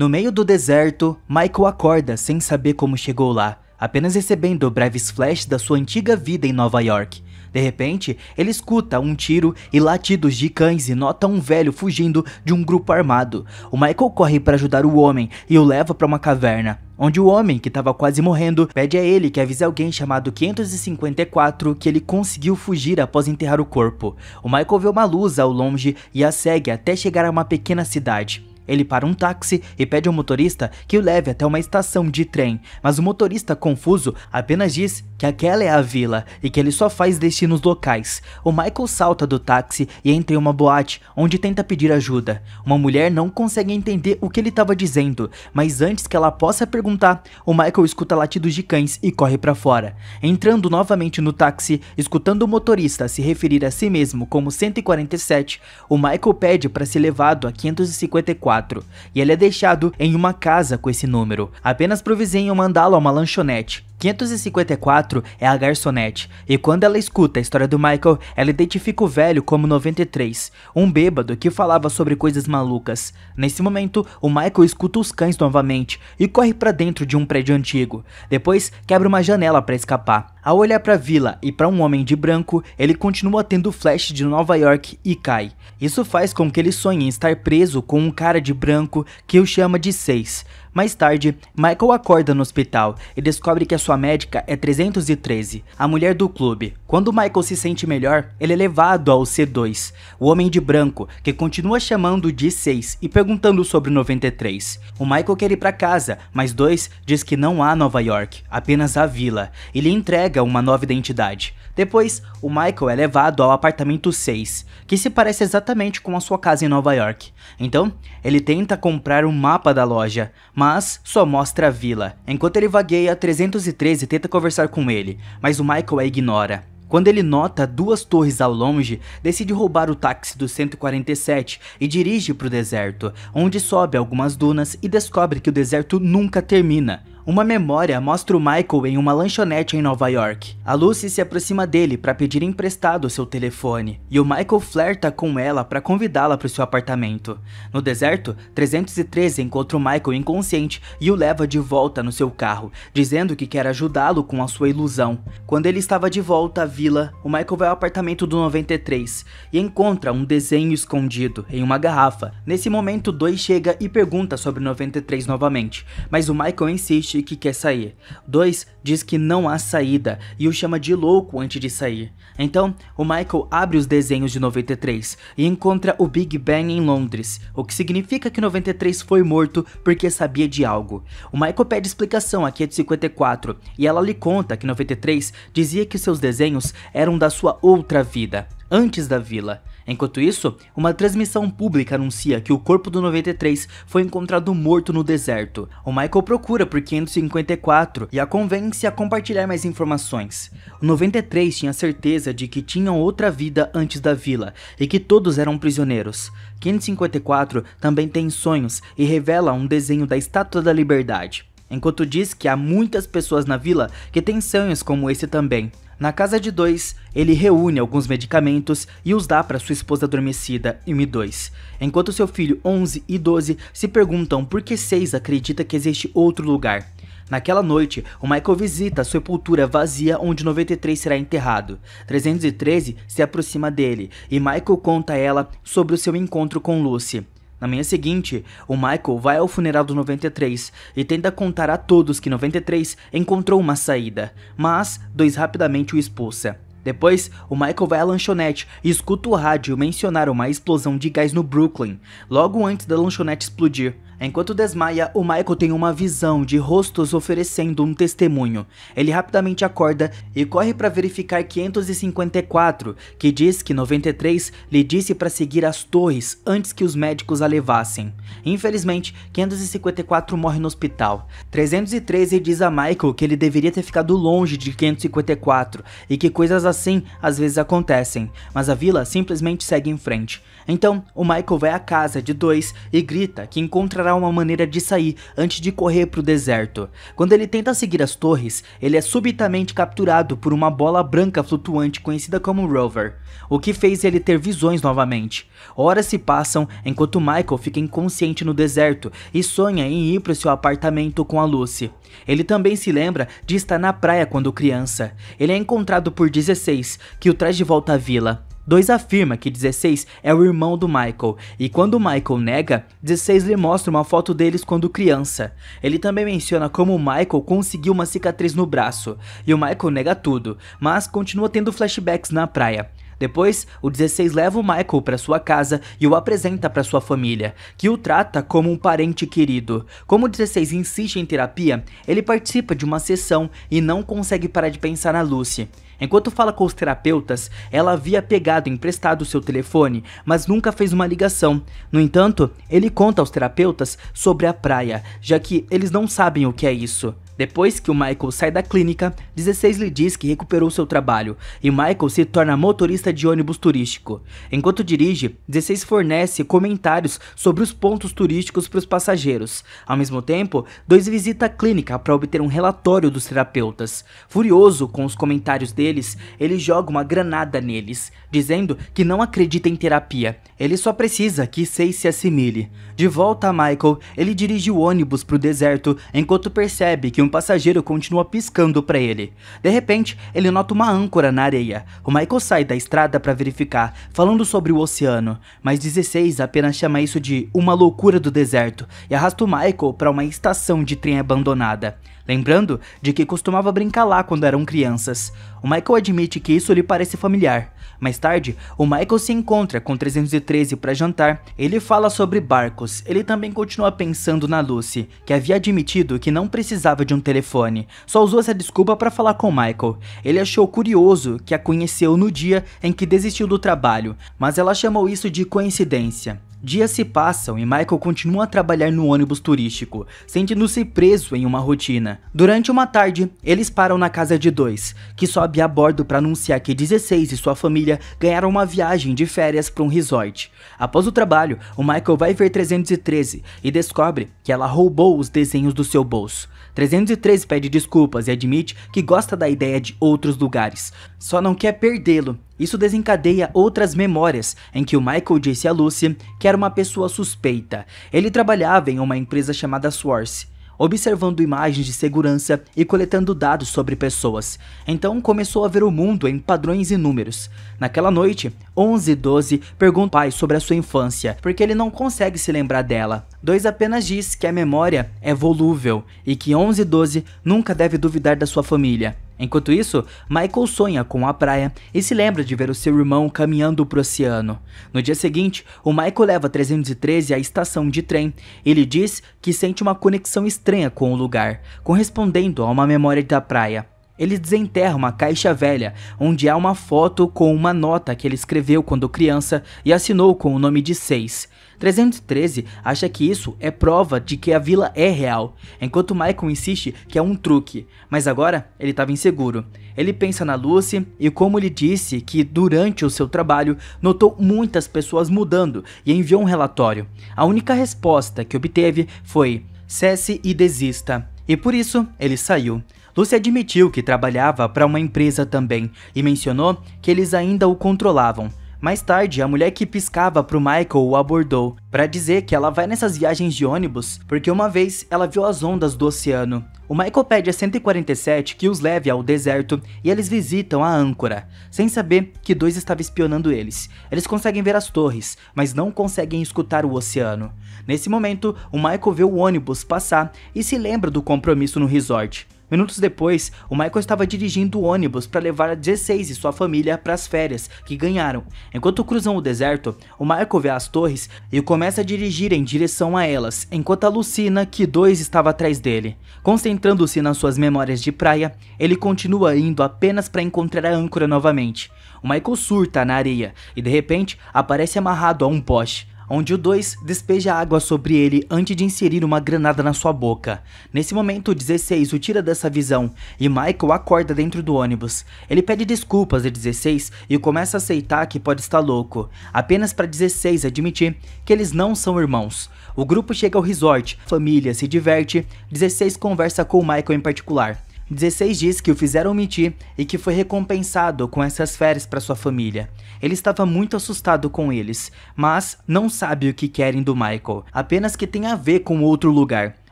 No meio do deserto, Michael acorda sem saber como chegou lá, apenas recebendo breves flashes da sua antiga vida em Nova York. De repente, ele escuta um tiro e latidos de cães e nota um velho fugindo de um grupo armado. O Michael corre para ajudar o homem e o leva para uma caverna, onde o homem, que estava quase morrendo, pede a ele que avise alguém chamado 554 que ele conseguiu fugir após enterrar o corpo. O Michael vê uma luz ao longe e a segue até chegar a uma pequena cidade. Ele para um táxi e pede ao motorista que o leve até uma estação de trem, mas o motorista, confuso, apenas diz que aquela é a vila e que ele só faz destinos locais. O Michael salta do táxi e entra em uma boate onde tenta pedir ajuda. Uma mulher não consegue entender o que ele estava dizendo, mas antes que ela possa perguntar, o Michael escuta latidos de cães e corre para fora. Entrando novamente no táxi, escutando o motorista se referir a si mesmo como 147, o Michael pede para ser levado a 554 4, e ele é deixado em uma casa com esse número, apenas pro vizinho mandá-lo a uma lanchonete, 554 é a garçonete, e quando ela escuta a história do Michael, ela identifica o velho como 93, um bêbado que falava sobre coisas malucas. Nesse momento, o Michael escuta os cães novamente e corre para dentro de um prédio antigo. Depois, quebra uma janela para escapar. Ao olhar para a vila e para um homem de branco, ele continua tendo flash de Nova York e cai. Isso faz com que ele sonhe em estar preso com um cara de branco que o chama de Seis. Mais tarde, Michael acorda no hospital e descobre que a sua médica é 313, a mulher do clube. Quando Michael se sente melhor, ele é levado ao C2, o homem de branco, que continua chamando de 6 e perguntando sobre 93. O Michael quer ir para casa, mas 2 diz que não há Nova York, apenas a vila. e lhe entrega uma nova identidade. Depois, o Michael é levado ao apartamento 6, que se parece exatamente com a sua casa em Nova York. Então, ele tenta comprar um mapa da loja, mas só mostra a vila. Enquanto ele vagueia, 313 tenta conversar com ele, mas o Michael a ignora. Quando ele nota duas torres ao longe, decide roubar o táxi do 147 e dirige para o deserto, onde sobe algumas dunas e descobre que o deserto nunca termina. Uma memória mostra o Michael em uma lanchonete em Nova York. A Lucy se aproxima dele para pedir emprestado seu telefone, e o Michael flerta com ela para convidá-la para o seu apartamento. No deserto, 313 encontra o Michael inconsciente e o leva de volta no seu carro, dizendo que quer ajudá-lo com a sua ilusão. Quando ele estava de volta à vila, o Michael vai ao apartamento do 93 e encontra um desenho escondido em uma garrafa. Nesse momento, Dois chega e pergunta sobre o 93 novamente, mas o Michael insiste que quer sair. 2 diz que não há saída e o chama de louco antes de sair. Então, o Michael abre os desenhos de 93 e encontra o Big Bang em Londres, o que significa que 93 foi morto porque sabia de algo. O Michael pede explicação aqui é de 54 e ela lhe conta que 93 dizia que seus desenhos eram da sua outra vida, antes da vila. Enquanto isso, uma transmissão pública anuncia que o corpo do 93 foi encontrado morto no deserto. O Michael procura por 554 e a convence a compartilhar mais informações. O 93 tinha certeza de que tinham outra vida antes da vila e que todos eram prisioneiros. 554 também tem sonhos e revela um desenho da Estátua da Liberdade. Enquanto diz que há muitas pessoas na vila que têm sonhos como esse também. Na casa de dois, ele reúne alguns medicamentos e os dá para sua esposa adormecida, Yumi 2. Enquanto seu filho 11 e 12 se perguntam por que Seis acredita que existe outro lugar. Naquela noite, o Michael visita a sepultura vazia onde 93 será enterrado. 313 se aproxima dele e Michael conta a ela sobre o seu encontro com Lucy. Na manhã seguinte, o Michael vai ao funeral do 93 e tenta contar a todos que 93 encontrou uma saída, mas dois rapidamente o expulsa. Depois, o Michael vai à lanchonete e escuta o rádio mencionar uma explosão de gás no Brooklyn, logo antes da lanchonete explodir. Enquanto desmaia, o Michael tem uma visão de rostos oferecendo um testemunho. Ele rapidamente acorda e corre para verificar 554, que diz que 93 lhe disse para seguir as torres antes que os médicos a levassem. Infelizmente, 554 morre no hospital. 313 diz a Michael que ele deveria ter ficado longe de 554 e que coisas assim às vezes acontecem, mas a vila simplesmente segue em frente. Então, o Michael vai à casa de dois e grita que encontrará uma maneira de sair antes de correr para o deserto. Quando ele tenta seguir as torres, ele é subitamente capturado por uma bola branca flutuante conhecida como Rover, o que fez ele ter visões novamente. Horas se passam enquanto Michael fica inconsciente no deserto e sonha em ir para seu apartamento com a Lucy. Ele também se lembra de estar na praia quando criança. Ele é encontrado por 16, que o traz de volta à vila. 2 afirma que 16 é o irmão do Michael, e quando Michael nega, 16 lhe mostra uma foto deles quando criança. Ele também menciona como Michael conseguiu uma cicatriz no braço, e o Michael nega tudo, mas continua tendo flashbacks na praia. Depois, o 16 leva o Michael para sua casa e o apresenta para sua família, que o trata como um parente querido. Como o 16 insiste em terapia, ele participa de uma sessão e não consegue parar de pensar na Lucy. Enquanto fala com os terapeutas, ela havia pegado emprestado seu telefone, mas nunca fez uma ligação. No entanto, ele conta aos terapeutas sobre a praia, já que eles não sabem o que é isso. Depois que o Michael sai da clínica, 16 lhe diz que recuperou seu trabalho e Michael se torna motorista de ônibus turístico. Enquanto dirige, 16 fornece comentários sobre os pontos turísticos para os passageiros. Ao mesmo tempo, dois visita a clínica para obter um relatório dos terapeutas. Furioso com os comentários deles, ele joga uma granada neles, dizendo que não acredita em terapia. Ele só precisa que 6 se assimile. De volta a Michael, ele dirige o ônibus para o deserto enquanto percebe que um passageiro continua piscando para ele. De repente, ele nota uma âncora na areia. O Michael sai da estrada para verificar, falando sobre o oceano, mas 16 apenas chama isso de uma loucura do deserto e arrasta o Michael para uma estação de trem abandonada. Lembrando de que costumava brincar lá quando eram crianças. O Michael admite que isso lhe parece familiar. Mais tarde, o Michael se encontra com 313 para jantar. Ele fala sobre barcos. Ele também continua pensando na Lucy, que havia admitido que não precisava de um telefone. Só usou essa desculpa para falar com Michael. Ele achou curioso que a conheceu no dia em que desistiu do trabalho, mas ela chamou isso de coincidência. Dias se passam e Michael continua a trabalhar no ônibus turístico, sentindo-se preso em uma rotina. Durante uma tarde, eles param na casa de dois, que sobe a bordo para anunciar que 16 e sua família ganharam uma viagem de férias para um resort. Após o trabalho, o Michael vai ver 313 e descobre que ela roubou os desenhos do seu bolso. 313 pede desculpas e admite que gosta da ideia de outros lugares, só não quer perdê-lo isso desencadeia outras memórias em que o Michael disse a Lucy que era uma pessoa suspeita. Ele trabalhava em uma empresa chamada Swartz, observando imagens de segurança e coletando dados sobre pessoas. Então começou a ver o mundo em padrões e números. Naquela noite, 11 e 12 pergunta ao pai sobre a sua infância, porque ele não consegue se lembrar dela. Dois apenas diz que a memória é volúvel e que 11 e 12 nunca deve duvidar da sua família. Enquanto isso, Michael sonha com a praia e se lembra de ver o seu irmão caminhando para o oceano. No dia seguinte, o Michael leva 313 à estação de trem. Ele diz que sente uma conexão estranha com o lugar, correspondendo a uma memória da praia. Ele desenterra uma caixa velha, onde há uma foto com uma nota que ele escreveu quando criança e assinou com o nome de Seis. 313 acha que isso é prova de que a vila é real, enquanto Michael insiste que é um truque, mas agora ele estava inseguro. Ele pensa na Lucy e como ele disse que durante o seu trabalho notou muitas pessoas mudando e enviou um relatório. A única resposta que obteve foi cesse e desista. E por isso ele saiu. Lucy admitiu que trabalhava para uma empresa também e mencionou que eles ainda o controlavam, mais tarde, a mulher que piscava pro Michael o abordou para dizer que ela vai nessas viagens de ônibus porque uma vez ela viu as ondas do oceano. O Michael pede a 147 que os leve ao deserto e eles visitam a âncora, sem saber que dois estavam espionando eles. Eles conseguem ver as torres, mas não conseguem escutar o oceano. Nesse momento, o Michael vê o ônibus passar e se lembra do compromisso no resort. Minutos depois, o Michael estava dirigindo o ônibus para levar a 16 e sua família para as férias que ganharam. Enquanto cruzam o deserto, o Michael vê as torres e começa a dirigir em direção a elas, enquanto alucina que dois estava atrás dele. Concentrando-se nas suas memórias de praia, ele continua indo apenas para encontrar a âncora novamente. O Michael surta na areia e de repente aparece amarrado a um poste onde o 2 despeja água sobre ele antes de inserir uma granada na sua boca. Nesse momento, o 16 o tira dessa visão e Michael acorda dentro do ônibus. Ele pede desculpas a 16 e começa a aceitar que pode estar louco, apenas para 16 admitir que eles não são irmãos. O grupo chega ao resort, família se diverte, 16 conversa com Michael em particular. 16 diz que o fizeram mentir e que foi recompensado com essas férias para sua família. Ele estava muito assustado com eles, mas não sabe o que querem do Michael, apenas que tem a ver com outro lugar.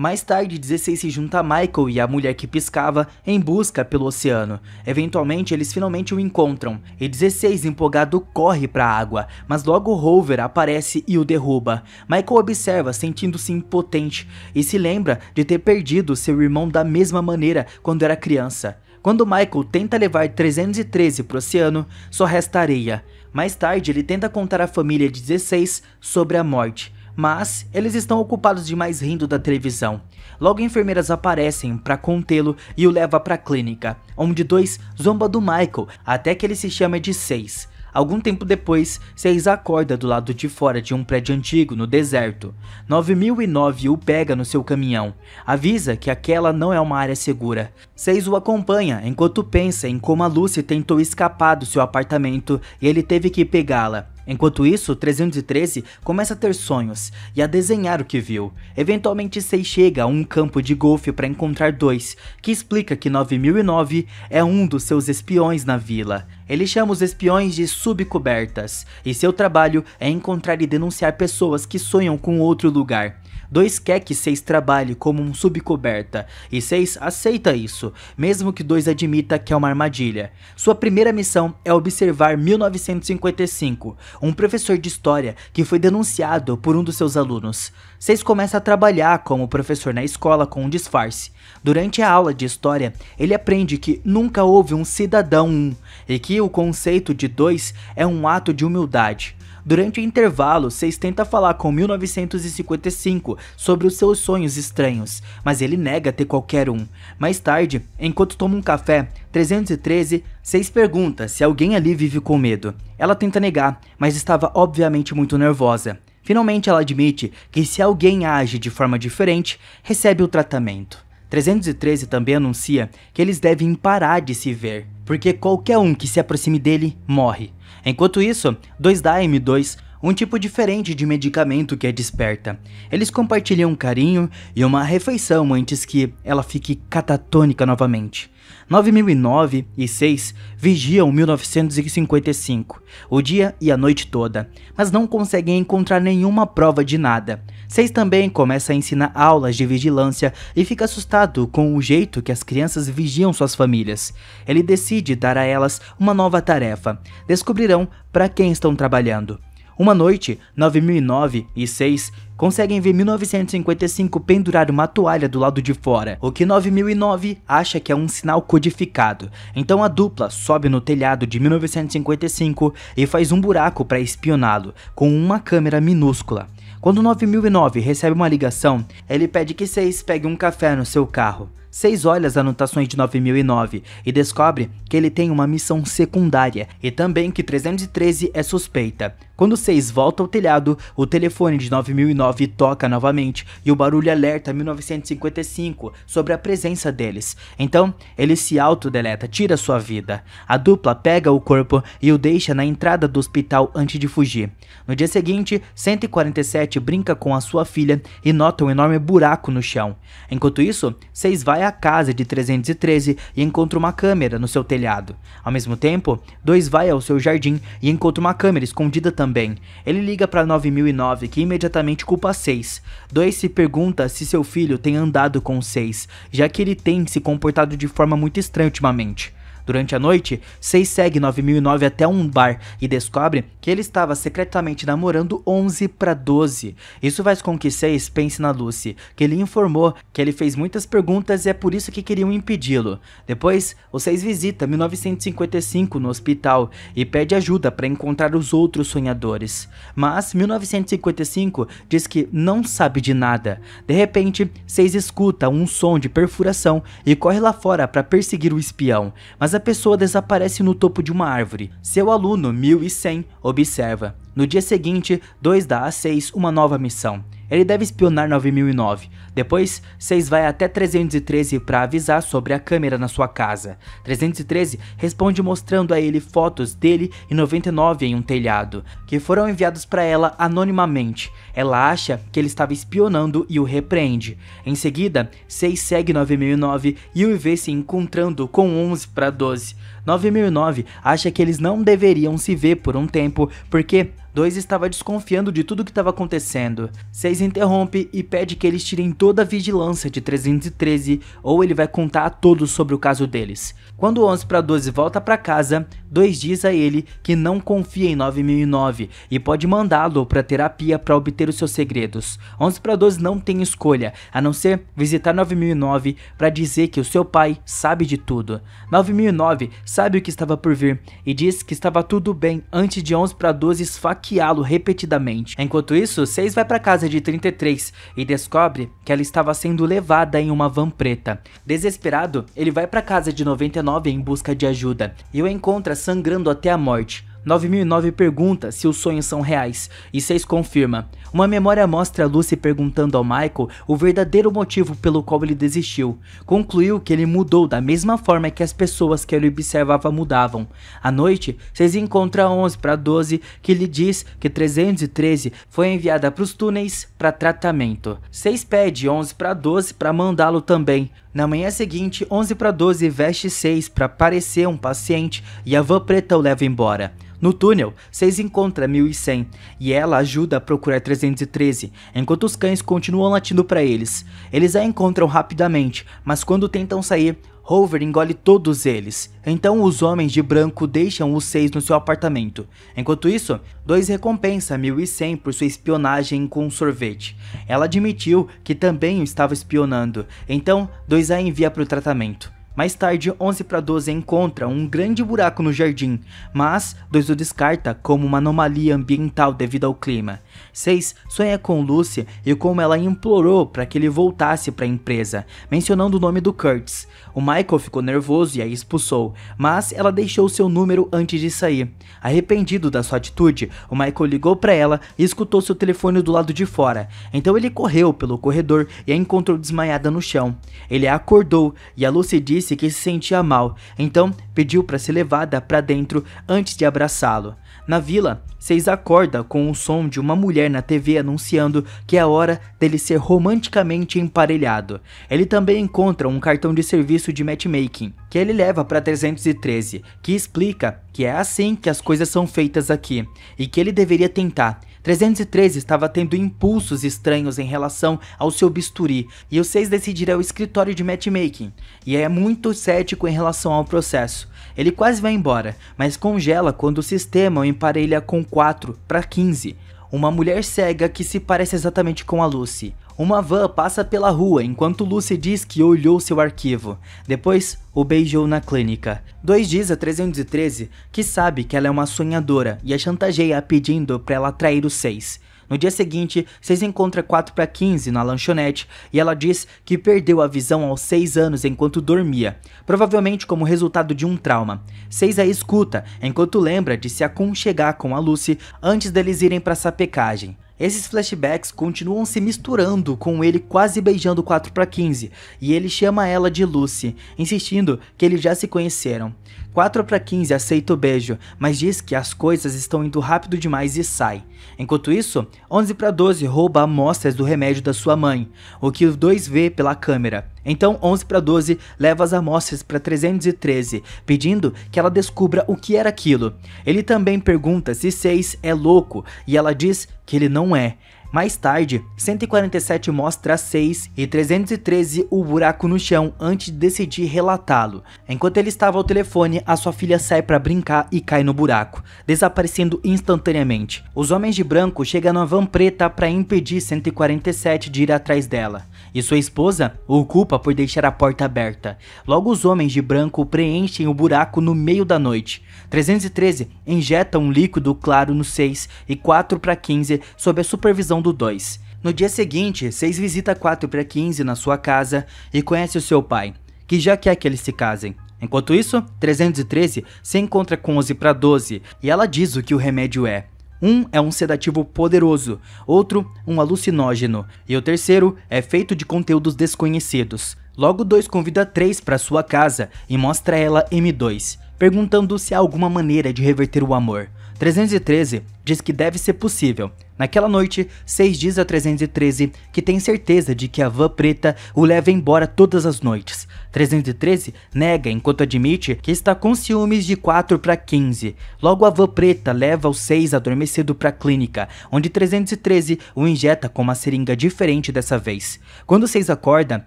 Mais tarde, 16 se junta a Michael e a mulher que piscava em busca pelo oceano. Eventualmente, eles finalmente o encontram, e 16, empolgado, corre para a água, mas logo Rover aparece e o derruba. Michael observa, sentindo-se impotente, e se lembra de ter perdido seu irmão da mesma maneira quando era criança. Quando Michael tenta levar 313 para o oceano, só resta areia. Mais tarde, ele tenta contar à família de 16 sobre a morte, mas eles estão ocupados demais rindo da televisão. Logo enfermeiras aparecem para contê-lo e o leva para a clínica, onde dois zomba do Michael até que ele se chama de Seis. Algum tempo depois, Seis acorda do lado de fora de um prédio antigo no deserto. 9009 o pega no seu caminhão, avisa que aquela não é uma área segura. Seis o acompanha enquanto pensa em como a Lucy tentou escapar do seu apartamento e ele teve que pegá-la. Enquanto isso, 313 começa a ter sonhos e a desenhar o que viu. Eventualmente, Sei chega a um campo de golfe para encontrar dois, que explica que 9009 é um dos seus espiões na vila. Ele chama os espiões de subcobertas, e seu trabalho é encontrar e denunciar pessoas que sonham com outro lugar. Dois quer que seis trabalhe como um subcoberta, e seis aceita isso, mesmo que dois admita que é uma armadilha. Sua primeira missão é observar 1955, um professor de história que foi denunciado por um dos seus alunos. Seis começa a trabalhar como professor na escola com um disfarce. Durante a aula de história, ele aprende que nunca houve um cidadão 1 e que o conceito de dois é um ato de humildade. Durante o intervalo, Seis tenta falar com 1955 sobre os seus sonhos estranhos, mas ele nega ter qualquer um. Mais tarde, enquanto toma um café, 313, Seis pergunta se alguém ali vive com medo. Ela tenta negar, mas estava obviamente muito nervosa. Finalmente, ela admite que se alguém age de forma diferente, recebe o tratamento. 313 também anuncia que eles devem parar de se ver, porque qualquer um que se aproxime dele morre. Enquanto isso, 2-DAM2 um tipo diferente de medicamento que a é desperta. Eles compartilham um carinho e uma refeição antes que ela fique catatônica novamente. 9009 e 6 vigiam 1955, o dia e a noite toda, mas não conseguem encontrar nenhuma prova de nada. 6 também começa a ensinar aulas de vigilância e fica assustado com o jeito que as crianças vigiam suas famílias. Ele decide dar a elas uma nova tarefa. Descobrirão para quem estão trabalhando. Uma noite, 9009 e 6 conseguem ver 1955 pendurar uma toalha do lado de fora, o que 9009 acha que é um sinal codificado. Então a dupla sobe no telhado de 1955 e faz um buraco para espioná-lo com uma câmera minúscula. Quando 9009 recebe uma ligação, ele pede que 6 pegue um café no seu carro. 6 olha as anotações de 9009 e descobre que ele tem uma missão secundária e também que 313 é suspeita. Quando Seis volta ao telhado, o telefone de 9009 toca novamente e o barulho alerta 1955 sobre a presença deles. Então, ele se autodeleta, tira sua vida. A dupla pega o corpo e o deixa na entrada do hospital antes de fugir. No dia seguinte, 147 brinca com a sua filha e nota um enorme buraco no chão. Enquanto isso, Seis vai à casa de 313 e encontra uma câmera no seu telhado. Ao mesmo tempo, Dois vai ao seu jardim e encontra uma câmera escondida também também. Ele liga para 9009 que imediatamente culpa 6. Dois se pergunta se seu filho tem andado com 6, já que ele tem se comportado de forma muito estranha ultimamente. Durante a noite, Seis segue 9009 até um bar e descobre que ele estava secretamente namorando 11 para 12. Isso faz com que Seis pense na Lucy, que ele informou que ele fez muitas perguntas e é por isso que queriam impedi-lo. Depois, o Seis visita 1955 no hospital e pede ajuda para encontrar os outros sonhadores. Mas 1955 diz que não sabe de nada. De repente, Seis escuta um som de perfuração e corre lá fora para perseguir o espião, mas a pessoa desaparece no topo de uma árvore. Seu aluno, 1100, observa. No dia seguinte, 2 dá a 6 uma nova missão. Ele deve espionar 9009. Depois, 6 vai até 313 para avisar sobre a câmera na sua casa. 313 responde mostrando a ele fotos dele e 99 em um telhado, que foram enviados para ela anonimamente. Ela acha que ele estava espionando e o repreende. Em seguida, 6 segue 9009 e o vê se encontrando com 11 para 12. 9009 acha que eles não deveriam se ver por um tempo porque 2 estava desconfiando de tudo o que estava acontecendo. 6 interrompe e pede que eles tirem toda a vigilância de 313 ou ele vai contar a todos sobre o caso deles. Quando 11 para 12 volta para casa, 2 diz a ele que não confia em 9009 e pode mandá-lo para terapia para obter os seus segredos. 11 para 12 não tem escolha, a não ser visitar 9009 para dizer que o seu pai sabe de tudo. 9009 sabe o que estava por vir e diz que estava tudo bem antes de 11 para 12 esfaquear esfaqueá-lo repetidamente. Enquanto isso, Seis vai para casa de 33 e descobre que ela estava sendo levada em uma van preta. Desesperado, ele vai para casa de 99 em busca de ajuda e o encontra sangrando até a morte. 9009 pergunta se os sonhos são reais e 6 confirma. Uma memória mostra Lucy perguntando ao Michael o verdadeiro motivo pelo qual ele desistiu. Concluiu que ele mudou da mesma forma que as pessoas que ele observava mudavam. À noite, 6 encontra 11 para 12 que lhe diz que 313 foi enviada para os túneis para tratamento. 6 pede 11 para 12 para mandá-lo também. Na manhã seguinte, 11 para 12, veste 6 para parecer um paciente e a van preta o leva embora. No túnel, 6 encontra 1100 e ela ajuda a procurar 313, enquanto os cães continuam latindo para eles. Eles a encontram rapidamente, mas quando tentam sair, Rover engole todos eles, então os homens de branco deixam os seis no seu apartamento. Enquanto isso, Dois recompensa 1100 por sua espionagem com um sorvete. Ela admitiu que também o estava espionando, então Dois a envia para o tratamento. Mais tarde, 11 para 12 encontra um grande buraco no jardim, mas 2 o descarta como uma anomalia ambiental devido ao clima. 6. Sonha com Lucy e como ela implorou para que ele voltasse para a empresa, mencionando o nome do Kurtz. O Michael ficou nervoso e a expulsou, mas ela deixou seu número antes de sair. Arrependido da sua atitude, o Michael ligou para ela e escutou seu telefone do lado de fora. Então ele correu pelo corredor e a encontrou desmaiada no chão. Ele a acordou e a Lucy disse que se sentia mal, então pediu para ser levada para dentro antes de abraçá-lo. Na vila, Seis acorda com o som de uma mulher na TV anunciando que é hora dele ser romanticamente emparelhado. Ele também encontra um cartão de serviço de matchmaking, que ele leva para 313, que explica que é assim que as coisas são feitas aqui e que ele deveria tentar 313 estava tendo impulsos estranhos em relação ao seu bisturi, e o 6 decidirá o escritório de matchmaking, e é muito cético em relação ao processo. Ele quase vai embora, mas congela quando o sistema o emparelha com 4 para 15, uma mulher cega que se parece exatamente com a Lucy. Uma van passa pela rua enquanto Lucy diz que olhou seu arquivo. Depois, o beijou na clínica. Dois diz a 313 que sabe que ela é uma sonhadora e a chantageia pedindo para ela trair os seis. No dia seguinte, Seis encontra 4 para 15 na lanchonete e ela diz que perdeu a visão aos 6 anos enquanto dormia, provavelmente como resultado de um trauma. Seis a escuta enquanto lembra de se aconchegar com a Lucy antes deles irem para sapecagem. Esses flashbacks continuam se misturando com ele quase beijando 4 para 15 e ele chama ela de Lucy, insistindo que eles já se conheceram. 4 para 15 aceita o beijo, mas diz que as coisas estão indo rápido demais e sai. Enquanto isso, 11 para 12 rouba amostras do remédio da sua mãe, o que os dois vê pela câmera. Então 11 para 12 leva as amostras para 313, pedindo que ela descubra o que era aquilo. Ele também pergunta se 6 é louco e ela diz que ele não é. Mais tarde, 147 mostra 6 e 313 o buraco no chão antes de decidir relatá-lo. Enquanto ele estava ao telefone, a sua filha sai para brincar e cai no buraco, desaparecendo instantaneamente. Os homens de branco chegam na van preta para impedir 147 de ir atrás dela e sua esposa o culpa por deixar a porta aberta. Logo, os homens de branco preenchem o buraco no meio da noite. 313 injeta um líquido claro no 6 e 4 para 15 sob a supervisão do 2. No dia seguinte, 6 visita 4 para 15 na sua casa e conhece o seu pai, que já quer que eles se casem. Enquanto isso, 313 se encontra com 11 para 12 e ela diz o que o remédio é. Um é um sedativo poderoso, outro, um alucinógeno, e o terceiro é feito de conteúdos desconhecidos. Logo, dois convida três para sua casa e mostra a ela M2, perguntando se há alguma maneira de reverter o amor. 313 diz que deve ser possível. Naquela noite, 6 diz a 313 que tem certeza de que a van preta o leva embora todas as noites 313 nega enquanto admite que está com ciúmes de 4 para 15. Logo, a van preta leva o 6 adormecido para a clínica, onde 313 o injeta com uma seringa diferente dessa vez. Quando o 6 acorda,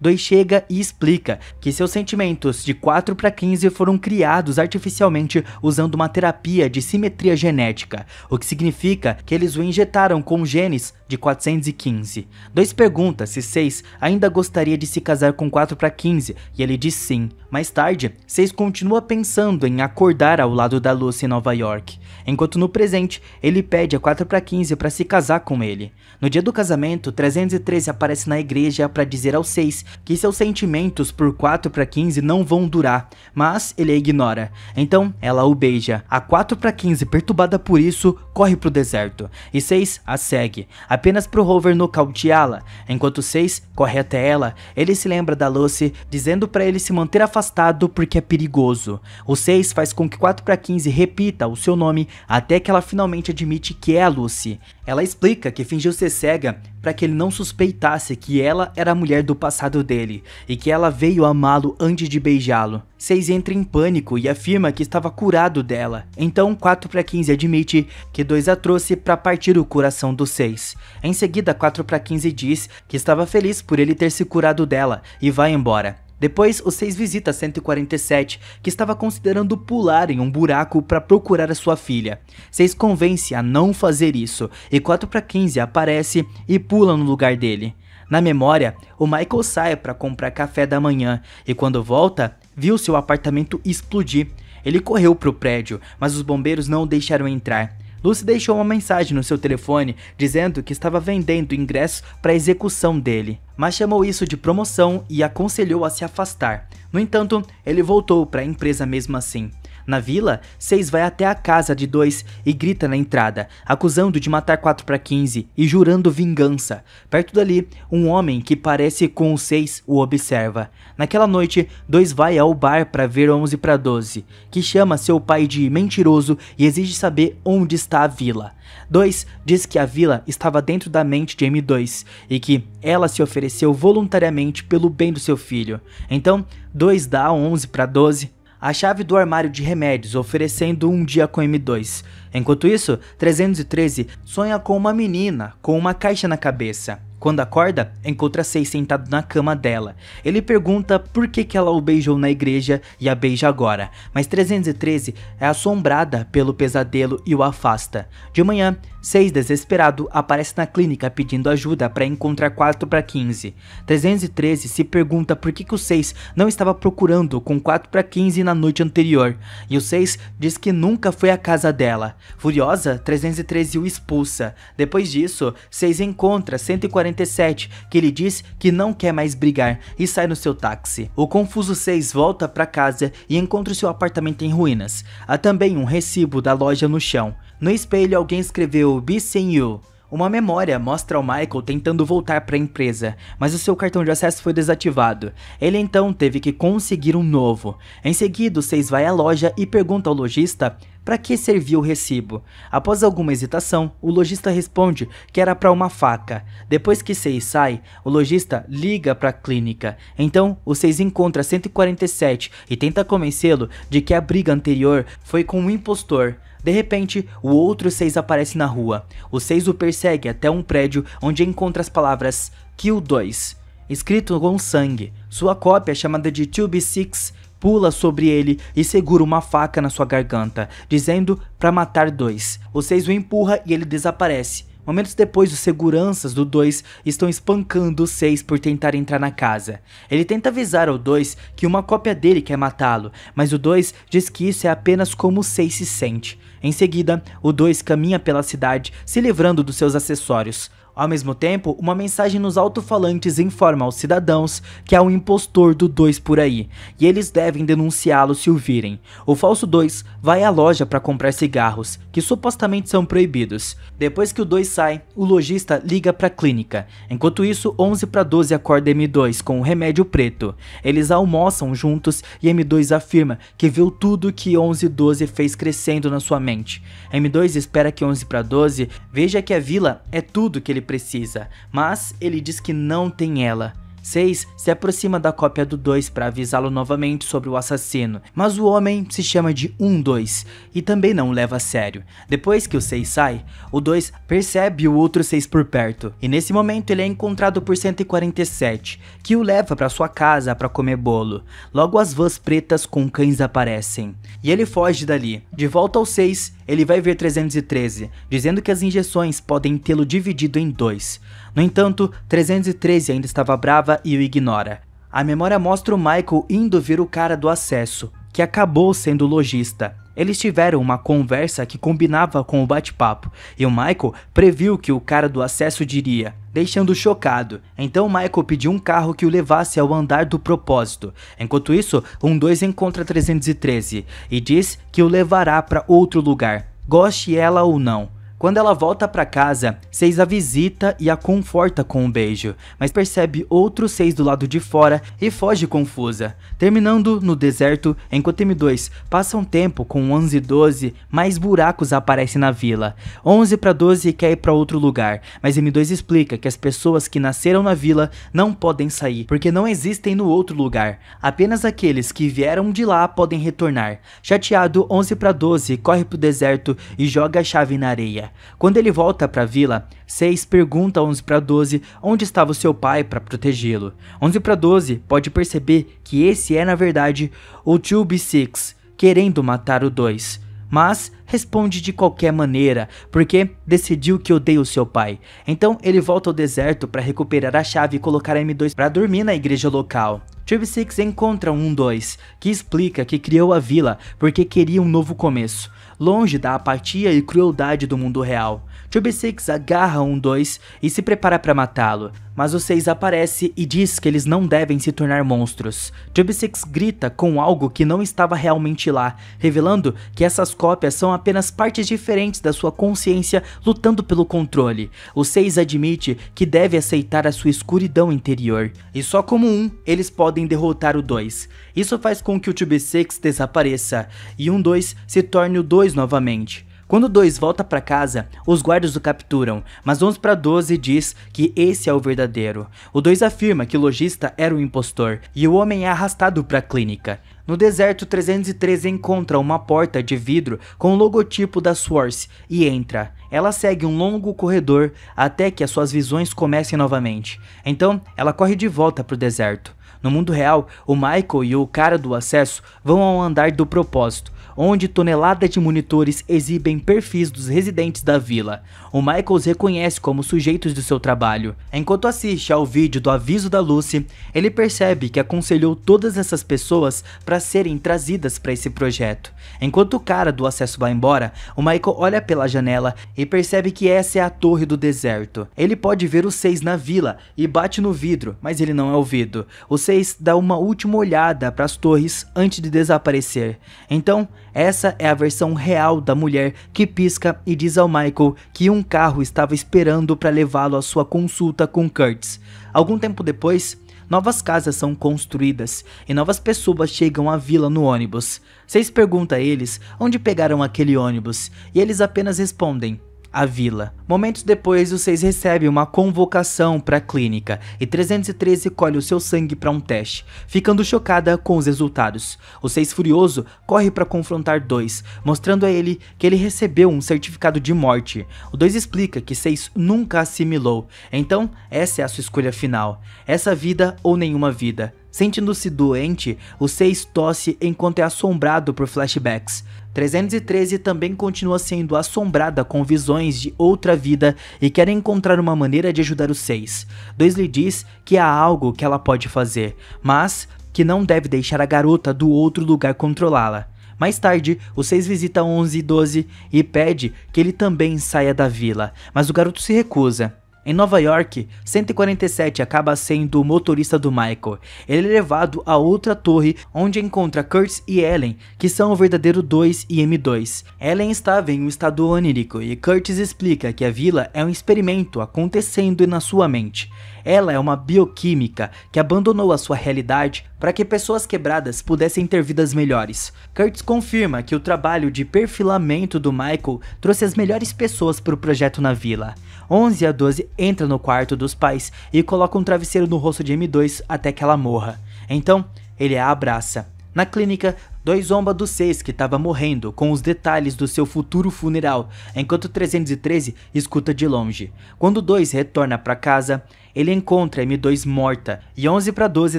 2 chega e explica que seus sentimentos de 4 para 15 foram criados artificialmente usando uma terapia de simetria genética, o que significa que eles o injetaram com genes de 415. 2 pergunta se 6 ainda gostaria de se casar com 4 para 15, e ele diz sim, mais tarde, Seis continua pensando em acordar ao lado da Lucy em Nova York, enquanto no presente ele pede a 4 para 15 para se casar com ele. No dia do casamento, 313 aparece na igreja para dizer ao Seis que seus sentimentos por 4 para 15 não vão durar, mas ele a ignora. Então, ela o beija. A 4 para 15, perturbada por isso, corre para o deserto e Seis a segue, apenas para o Rover nocauteá-la. Enquanto Seis corre até ela, ele se lembra da Lucy, dizendo para ele se manter afastado afastado porque é perigoso. O 6 faz com que 4 para 15 repita o seu nome até que ela finalmente admite que é a Lucy. Ela explica que fingiu ser cega para que ele não suspeitasse que ela era a mulher do passado dele e que ela veio amá-lo antes de beijá-lo. 6 entra em pânico e afirma que estava curado dela. Então 4 para 15 admite que 2 a trouxe para partir o coração do 6. Em seguida 4 para 15 diz que estava feliz por ele ter se curado dela e vai embora. Depois, o 6 visita 147, que estava considerando pular em um buraco para procurar a sua filha. 6 convence a não fazer isso, e 4 para 15 aparece e pula no lugar dele. Na memória, o Michael sai para comprar café da manhã, e quando volta, viu seu apartamento explodir. Ele correu para o prédio, mas os bombeiros não o deixaram entrar. Lucy deixou uma mensagem no seu telefone dizendo que estava vendendo ingressos para a execução dele, mas chamou isso de promoção e aconselhou a se afastar. No entanto, ele voltou para a empresa mesmo assim. Na vila, Seis vai até a casa de dois e grita na entrada, acusando de matar 4 para 15 e jurando vingança. Perto dali, um homem que parece com o Seis o observa. Naquela noite, dois vai ao bar para ver 11 para 12, que chama seu pai de mentiroso e exige saber onde está a vila. 2 diz que a vila estava dentro da mente de M2 e que ela se ofereceu voluntariamente pelo bem do seu filho. Então, 2 dá 11 para 12 a chave do armário de remédios, oferecendo um dia com M2. Enquanto isso, 313 sonha com uma menina com uma caixa na cabeça. Quando acorda, encontra Sei sentado na cama dela. Ele pergunta por que, que ela o beijou na igreja e a beija agora, mas 313 é assombrada pelo pesadelo e o afasta. De manhã, Seis, desesperado, aparece na clínica pedindo ajuda para encontrar 4 para 15. 313 se pergunta por que, que o 6 não estava procurando com 4 para 15 na noite anterior, e o 6 diz que nunca foi à casa dela. Furiosa, 313 o expulsa. Depois disso, 6 encontra 147, que lhe diz que não quer mais brigar e sai no seu táxi. O confuso 6 volta para casa e encontra o seu apartamento em ruínas. Há também um recibo da loja no chão. No espelho, alguém escreveu Be Seeing You. Uma memória mostra o Michael tentando voltar para a empresa, mas o seu cartão de acesso foi desativado. Ele então teve que conseguir um novo. Em seguida, o Seis vai à loja e pergunta ao lojista para que servia o recibo. Após alguma hesitação, o lojista responde que era para uma faca. Depois que Seis sai, o lojista liga para a clínica. Então, o Seis encontra 147 e tenta convencê-lo de que a briga anterior foi com um impostor. De repente, o outro seis aparece na rua. O seis o persegue até um prédio onde encontra as palavras Kill 2, escrito com sangue. Sua cópia, chamada de 2B6, pula sobre ele e segura uma faca na sua garganta, dizendo para matar dois. O seis o empurra e ele desaparece. Momentos depois, os seguranças do 2 estão espancando o 6 por tentar entrar na casa. Ele tenta avisar ao 2 que uma cópia dele quer matá-lo, mas o 2 diz que isso é apenas como o 6 se sente. Em seguida, o 2 caminha pela cidade, se livrando dos seus acessórios. Ao mesmo tempo, uma mensagem nos alto-falantes informa aos cidadãos que há um impostor do 2 por aí, e eles devem denunciá-lo se o virem. O falso 2 vai à loja para comprar cigarros, que supostamente são proibidos. Depois que o 2 sai, o lojista liga para a clínica. Enquanto isso, 11 para 12 acorda M2 com o um remédio preto. Eles almoçam juntos e M2 afirma que viu tudo que 11 e 12 fez crescendo na sua mente. M2 espera que 11 para 12 veja que a vila é tudo que ele precisa, mas ele diz que não tem ela. 6 se aproxima da cópia do 2 para avisá-lo novamente sobre o assassino, mas o homem se chama de 1-2 e também não o leva a sério. Depois que o 6 sai, o 2 percebe o outro 6 por perto, e nesse momento ele é encontrado por 147, que o leva para sua casa para comer bolo. Logo as vãs pretas com cães aparecem, e ele foge dali. De volta ao 6, ele vai ver 313, dizendo que as injeções podem tê-lo dividido em dois. No entanto, 313 ainda estava brava e o ignora. A memória mostra o Michael indo ver o cara do acesso, que acabou sendo o lojista. Eles tiveram uma conversa que combinava com o bate-papo, e o Michael previu que o cara do acesso diria, deixando chocado. Então Michael pediu um carro que o levasse ao andar do propósito. Enquanto isso, um 2 encontra 313 e diz que o levará para outro lugar, goste ela ou não. Quando ela volta para casa, Seis a visita e a conforta com um beijo, mas percebe outros Seis do lado de fora e foge confusa, terminando no deserto enquanto M2 passa um tempo com 11 e 12, mais buracos aparecem na vila. 11 para 12 quer ir para outro lugar, mas M2 explica que as pessoas que nasceram na vila não podem sair, porque não existem no outro lugar. Apenas aqueles que vieram de lá podem retornar. Chateado, 11 para 12 corre pro deserto e joga a chave na areia. Quando ele volta para a vila, 6 pergunta 11 para 12 onde estava o seu pai para protegê-lo. 11 para 12 pode perceber que esse é, na verdade, o 2B6 querendo matar o 2 mas responde de qualquer maneira, porque decidiu que odeia o seu pai. Então ele volta ao deserto para recuperar a chave e colocar a M2 para dormir na igreja local. Tube Six encontra um 2, que explica que criou a vila porque queria um novo começo longe da apatia e crueldade do mundo real, Chubby agarra um dois e se prepara para matá-lo, mas o seis aparece e diz que eles não devem se tornar monstros. Chubby grita com algo que não estava realmente lá, revelando que essas cópias são apenas partes diferentes da sua consciência lutando pelo controle. O seis admite que deve aceitar a sua escuridão interior, e só como um eles podem derrotar o dois. Isso faz com que o Chubby desapareça, e um dois se torne o dois novamente. Quando Dois volta para casa, os guardas o capturam, mas 11 para 12 diz que esse é o verdadeiro. O Dois afirma que o lojista era o impostor e o homem é arrastado para a clínica. No deserto, 303 encontra uma porta de vidro com o logotipo da Swartz e entra. Ela segue um longo corredor até que as suas visões comecem novamente. Então, ela corre de volta para o deserto. No mundo real, o Michael e o cara do acesso vão ao andar do propósito, onde toneladas de monitores exibem perfis dos residentes da vila. O Michael os reconhece como sujeitos do seu trabalho. Enquanto assiste ao vídeo do aviso da Lucy, ele percebe que aconselhou todas essas pessoas para serem trazidas para esse projeto. Enquanto o cara do acesso vai embora, o Michael olha pela janela e percebe que essa é a torre do deserto. Ele pode ver os seis na vila e bate no vidro, mas ele não é ouvido. Os seis dá uma última olhada para as torres antes de desaparecer. Então, essa é a versão real da mulher que pisca e diz ao Michael que um carro estava esperando para levá-lo à sua consulta com Kurtz. Algum tempo depois, novas casas são construídas e novas pessoas chegam à vila no ônibus. Seis pergunta a eles onde pegaram aquele ônibus e eles apenas respondem a vila. Momentos depois, os seis recebem uma convocação para a clínica e 313 colhe o seu sangue para um teste, ficando chocada com os resultados. O seis furioso corre para confrontar dois, mostrando a ele que ele recebeu um certificado de morte. O dois explica que seis nunca assimilou. Então, essa é a sua escolha final: essa vida ou nenhuma vida. Sentindo-se doente, o Seis tosse enquanto é assombrado por flashbacks. 313 também continua sendo assombrada com visões de outra vida e quer encontrar uma maneira de ajudar os seis. Dois lhe diz que há algo que ela pode fazer, mas que não deve deixar a garota do outro lugar controlá-la. Mais tarde, o 6 visita 11 e 12 e pede que ele também saia da vila, mas o garoto se recusa. Em Nova York, 147 acaba sendo o motorista do Michael. Ele é levado a outra torre onde encontra Curtis e Ellen, que são o verdadeiro 2 e M2. Ellen estava em um estado onírico e Curtis explica que a vila é um experimento acontecendo na sua mente. Ela é uma bioquímica que abandonou a sua realidade para que pessoas quebradas pudessem ter vidas melhores. Kurtz confirma que o trabalho de perfilamento do Michael trouxe as melhores pessoas para o projeto na vila. 11 a 12 entra no quarto dos pais e coloca um travesseiro no rosto de M2 até que ela morra. Então, ele a abraça. Na clínica, Dois zomba do seis que estava morrendo com os detalhes do seu futuro funeral, enquanto 313 escuta de longe. Quando 2 retorna para casa, ele encontra M2 morta e 11 para 12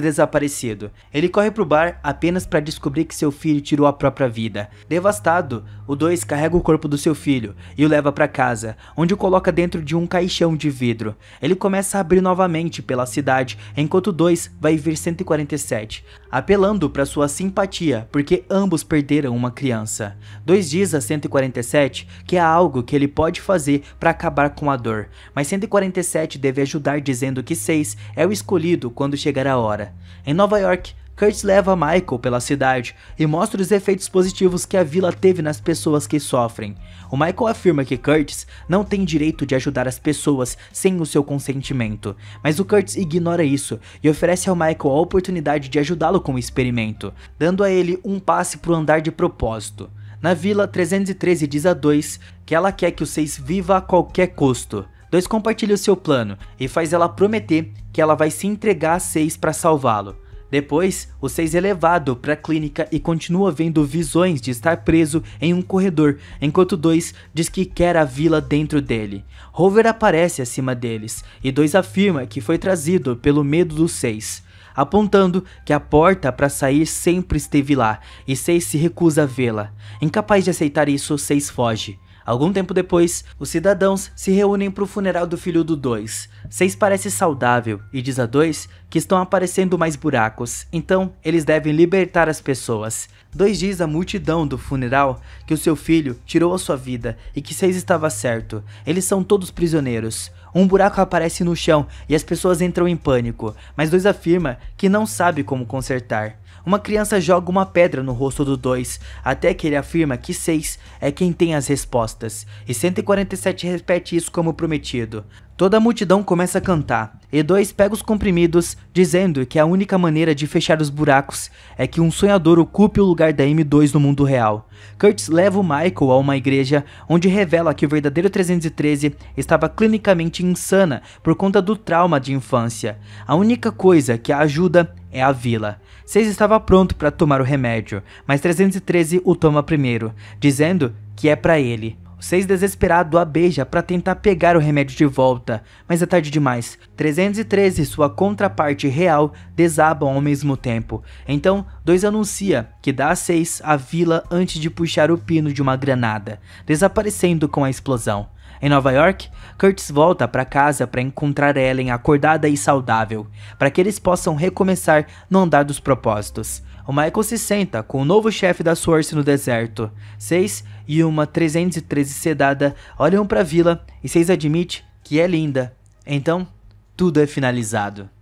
desaparecido. Ele corre pro bar apenas para descobrir que seu filho tirou a própria vida. Devastado, o 2 carrega o corpo do seu filho e o leva para casa, onde o coloca dentro de um caixão de vidro. Ele começa a abrir novamente pela cidade, enquanto o 2 vai ver 147, apelando para sua simpatia, porque porque ambos perderam uma criança. Dois diz a 147 que há é algo que ele pode fazer para acabar com a dor, mas 147 deve ajudar dizendo que 6 é o escolhido quando chegar a hora. Em Nova York, Curtis leva Michael pela cidade e mostra os efeitos positivos que a vila teve nas pessoas que sofrem. O Michael afirma que Kurtz não tem direito de ajudar as pessoas sem o seu consentimento, mas o Kurtz ignora isso e oferece ao Michael a oportunidade de ajudá-lo com o experimento, dando a ele um passe para o andar de propósito. Na vila, 313 diz a 2 que ela quer que o 6 viva a qualquer custo. 2 compartilha o seu plano e faz ela prometer que ela vai se entregar a 6 para salvá-lo. Depois, o 6 é levado para a clínica e continua vendo visões de estar preso em um corredor, enquanto dois 2 diz que quer a vila dentro dele. Rover aparece acima deles, e 2 afirma que foi trazido pelo medo do 6 apontando que a porta para sair sempre esteve lá e Seis se recusa a vê-la. Incapaz de aceitar isso, Seis foge. Algum tempo depois, os cidadãos se reúnem para o funeral do filho do 2. 6 parece saudável e diz a 2 que estão aparecendo mais buracos, então eles devem libertar as pessoas. 2 diz à multidão do funeral que o seu filho tirou a sua vida e que 6 estava certo. Eles são todos prisioneiros. Um buraco aparece no chão e as pessoas entram em pânico, mas 2 afirma que não sabe como consertar uma criança joga uma pedra no rosto do 2, até que ele afirma que 6 é quem tem as respostas, e 147 repete isso como prometido. Toda a multidão começa a cantar, e dois pega os comprimidos, dizendo que a única maneira de fechar os buracos é que um sonhador ocupe o lugar da M2 no mundo real. Curtis leva o Michael a uma igreja, onde revela que o verdadeiro 313 estava clinicamente insana por conta do trauma de infância. A única coisa que a ajuda é a vila. Seis estava pronto para tomar o remédio, mas 313 o toma primeiro, dizendo que é para ele. O Seis desesperado a beija para tentar pegar o remédio de volta, mas é tarde demais. 313 sua contraparte real desabam ao mesmo tempo. Então, Dois anuncia que dá a Seis a vila antes de puxar o pino de uma granada, desaparecendo com a explosão. Em Nova York, Curtis volta para casa para encontrar Ellen acordada e saudável, para que eles possam recomeçar no andar dos propósitos. O Michael se senta com o novo chefe da Source no deserto. Seis e uma 313 sedada olham para a vila e Seis admite que é linda. Então, tudo é finalizado.